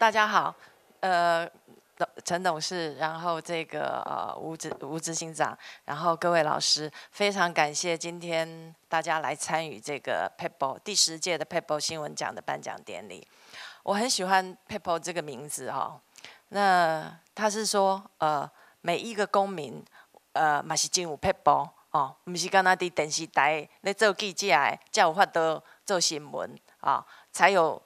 大家好，呃，陈董事，然后这个呃吴执吴执行长，然后各位老师，非常感谢今天大家来参与这个 p e p o 第十届的 p e p o 新闻奖的颁奖典礼。我很喜欢 p e p o 这个名字哈，那他是说呃每一个公民呃马是真有 p e p l 哦，唔是讲那伫电视台来做记者诶，才有法多做新闻啊，才有。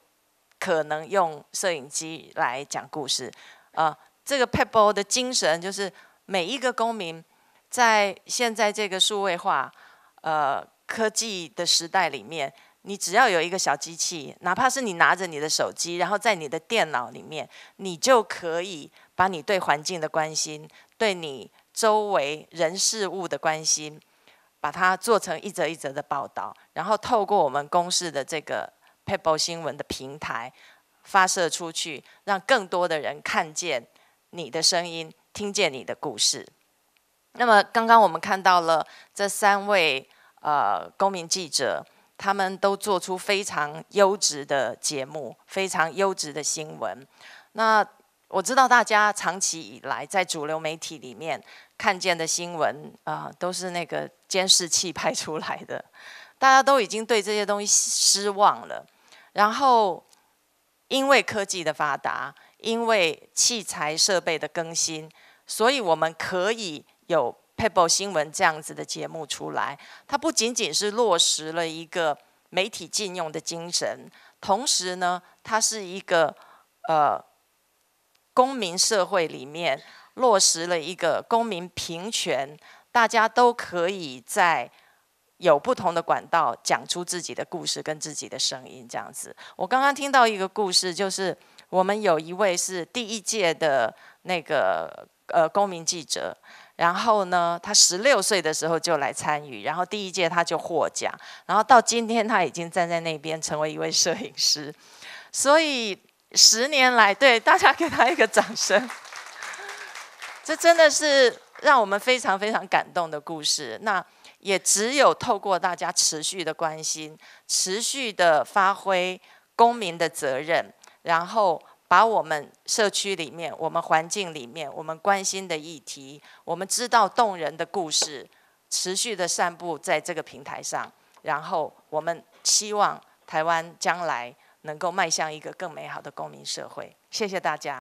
可能用摄影机来讲故事，啊，这个 People 的精神就是每一个公民在现在这个数位化呃科技的时代里面，你只要有一个小机器，哪怕是你拿着你的手机，然后在你的电脑里面，你就可以把你对环境的关心，对你周围人事物的关心，把它做成一则一则的报道，然后透过我们公司的这个。People 新闻的平台发射出去，让更多的人看见你的声音，听见你的故事。那么，刚刚我们看到了这三位呃公民记者，他们都做出非常优质的节目，非常优质的新闻。那我知道大家长期以来在主流媒体里面看见的新闻啊，都是那个监视器拍出来的，大家都已经对这些东西失望了。然后，因为科技的发达，因为器材设备的更新，所以我们可以有《p e p l e 新闻》这样子的节目出来。它不仅仅是落实了一个媒体禁用的精神，同时呢，它是一个呃公民社会里面落实了一个公民平权，大家都可以在。有不同的管道讲出自己的故事跟自己的声音，这样子。我刚刚听到一个故事，就是我们有一位是第一届的那个呃公民记者，然后呢，他十六岁的时候就来参与，然后第一届他就获奖，然后到今天他已经站在那边成为一位摄影师。所以十年来，对大家给他一个掌声，这真的是。让我们非常非常感动的故事，那也只有透过大家持续的关心，持续的发挥公民的责任，然后把我们社区里面、我们环境里面、我们关心的议题，我们知道动人的故事，持续的散布在这个平台上，然后我们希望台湾将来能够迈向一个更美好的公民社会。谢谢大家。